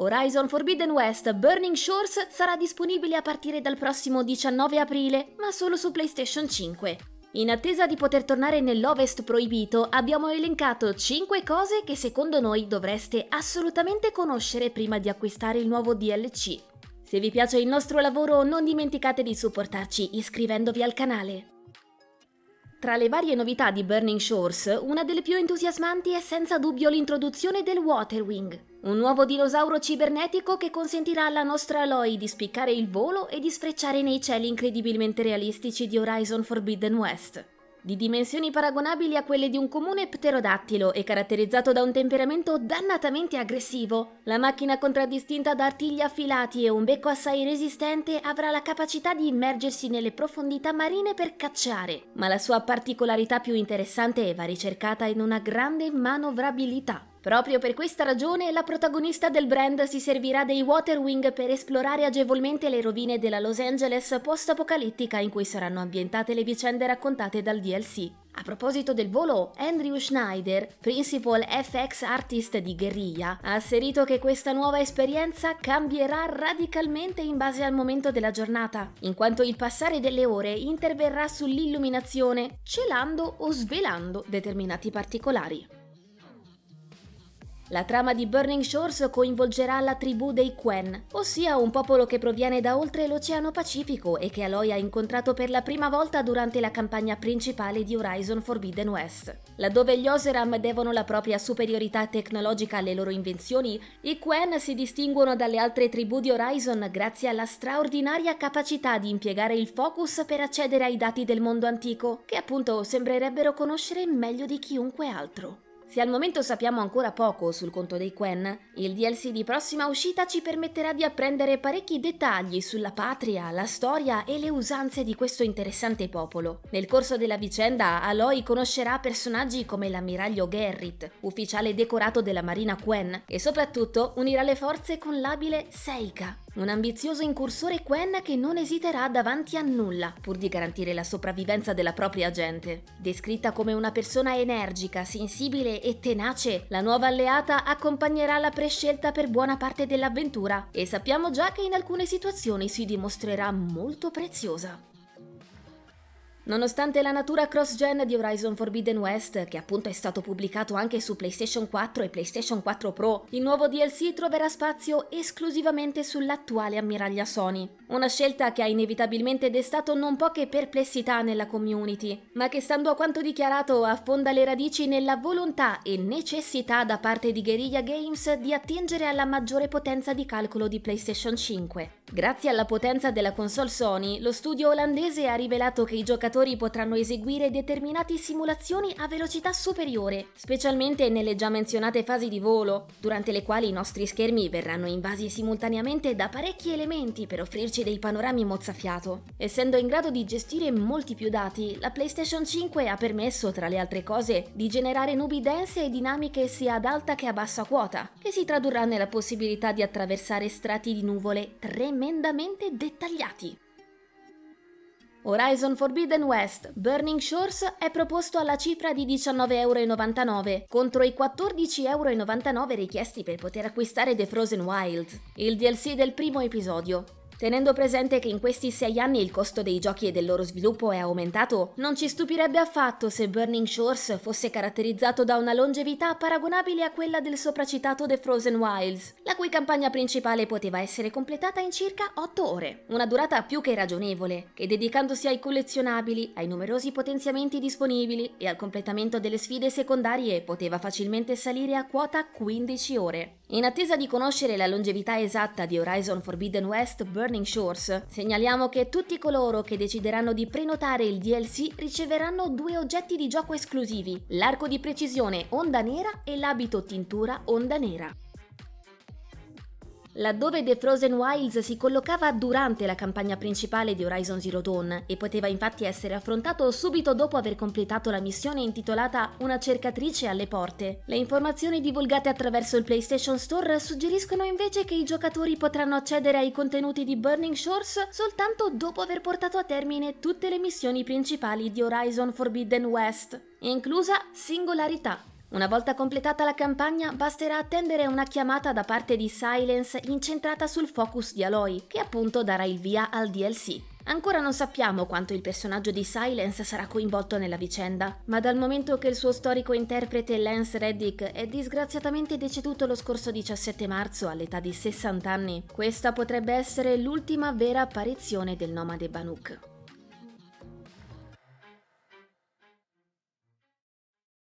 Horizon Forbidden West Burning Shores sarà disponibile a partire dal prossimo 19 aprile, ma solo su PlayStation 5. In attesa di poter tornare nell'Ovest proibito, abbiamo elencato 5 cose che secondo noi dovreste assolutamente conoscere prima di acquistare il nuovo DLC. Se vi piace il nostro lavoro non dimenticate di supportarci iscrivendovi al canale. Tra le varie novità di Burning Shores, una delle più entusiasmanti è senza dubbio l'introduzione del Waterwing, un nuovo dinosauro cibernetico che consentirà alla nostra Aloy di spiccare il volo e di sfrecciare nei cieli incredibilmente realistici di Horizon Forbidden West. Di dimensioni paragonabili a quelle di un comune pterodattilo e caratterizzato da un temperamento dannatamente aggressivo, la macchina contraddistinta da artigli affilati e un becco assai resistente avrà la capacità di immergersi nelle profondità marine per cacciare, ma la sua particolarità più interessante va ricercata in una grande manovrabilità. Proprio per questa ragione la protagonista del brand si servirà dei Water Wing per esplorare agevolmente le rovine della Los Angeles post-apocalittica in cui saranno ambientate le vicende raccontate dal DLC. A proposito del volo, Andrew Schneider, principal FX artist di Guerrilla, ha asserito che questa nuova esperienza cambierà radicalmente in base al momento della giornata, in quanto il passare delle ore interverrà sull'illuminazione, celando o svelando determinati particolari. La trama di Burning Shores coinvolgerà la tribù dei Quen, ossia un popolo che proviene da oltre l'Oceano Pacifico e che Aloy ha incontrato per la prima volta durante la campagna principale di Horizon Forbidden West. Laddove gli Oseram devono la propria superiorità tecnologica alle loro invenzioni, i Quen si distinguono dalle altre tribù di Horizon grazie alla straordinaria capacità di impiegare il focus per accedere ai dati del mondo antico, che appunto sembrerebbero conoscere meglio di chiunque altro. Se al momento sappiamo ancora poco sul conto dei Quen, il DLC di prossima uscita ci permetterà di apprendere parecchi dettagli sulla patria, la storia e le usanze di questo interessante popolo. Nel corso della vicenda, Aloy conoscerà personaggi come l'ammiraglio Garrett, ufficiale decorato della Marina Quen, e soprattutto unirà le forze con l'abile Seika, un ambizioso incursore Quen che non esiterà davanti a nulla pur di garantire la sopravvivenza della propria gente. Descritta come una persona energica, sensibile e tenace, la nuova alleata accompagnerà la prescelta per buona parte dell'avventura e sappiamo già che in alcune situazioni si dimostrerà molto preziosa. Nonostante la natura cross-gen di Horizon Forbidden West, che appunto è stato pubblicato anche su PlayStation 4 e PlayStation 4 Pro, il nuovo DLC troverà spazio esclusivamente sull'attuale ammiraglia Sony. Una scelta che ha inevitabilmente destato non poche perplessità nella community, ma che stando a quanto dichiarato affonda le radici nella volontà e necessità da parte di Guerrilla Games di attingere alla maggiore potenza di calcolo di PlayStation 5. Grazie alla potenza della console Sony, lo studio olandese ha rivelato che i giocatori potranno eseguire determinate simulazioni a velocità superiore, specialmente nelle già menzionate fasi di volo, durante le quali i nostri schermi verranno invasi simultaneamente da parecchi elementi per offrirci offrirci dei panorami mozzafiato. Essendo in grado di gestire molti più dati, la PlayStation 5 ha permesso, tra le altre cose, di generare nubi dense e dinamiche sia ad alta che a bassa quota, che si tradurrà nella possibilità di attraversare strati di nuvole tremendamente dettagliati. Horizon Forbidden West Burning Shores è proposto alla cifra di 19,99€ contro i 14,99€ richiesti per poter acquistare The Frozen Wild, il DLC del primo episodio. Tenendo presente che in questi sei anni il costo dei giochi e del loro sviluppo è aumentato, non ci stupirebbe affatto se Burning Shores fosse caratterizzato da una longevità paragonabile a quella del sopracitato The Frozen Wilds, la cui campagna principale poteva essere completata in circa 8 ore, una durata più che ragionevole, che dedicandosi ai collezionabili, ai numerosi potenziamenti disponibili e al completamento delle sfide secondarie poteva facilmente salire a quota 15 ore. In attesa di conoscere la longevità esatta di Horizon Forbidden West Burning Shores, segnaliamo che tutti coloro che decideranno di prenotare il DLC riceveranno due oggetti di gioco esclusivi, l'arco di precisione onda nera e l'abito tintura onda nera. Laddove The Frozen Wilds si collocava durante la campagna principale di Horizon Zero Dawn e poteva infatti essere affrontato subito dopo aver completato la missione intitolata Una cercatrice alle porte. Le informazioni divulgate attraverso il PlayStation Store suggeriscono invece che i giocatori potranno accedere ai contenuti di Burning Shores soltanto dopo aver portato a termine tutte le missioni principali di Horizon Forbidden West, inclusa Singolarità. Una volta completata la campagna, basterà attendere una chiamata da parte di Silence incentrata sul focus di Aloy, che appunto darà il via al DLC. Ancora non sappiamo quanto il personaggio di Silence sarà coinvolto nella vicenda, ma dal momento che il suo storico interprete Lance Reddick è disgraziatamente deceduto lo scorso 17 marzo all'età di 60 anni, questa potrebbe essere l'ultima vera apparizione del nomade Banuk.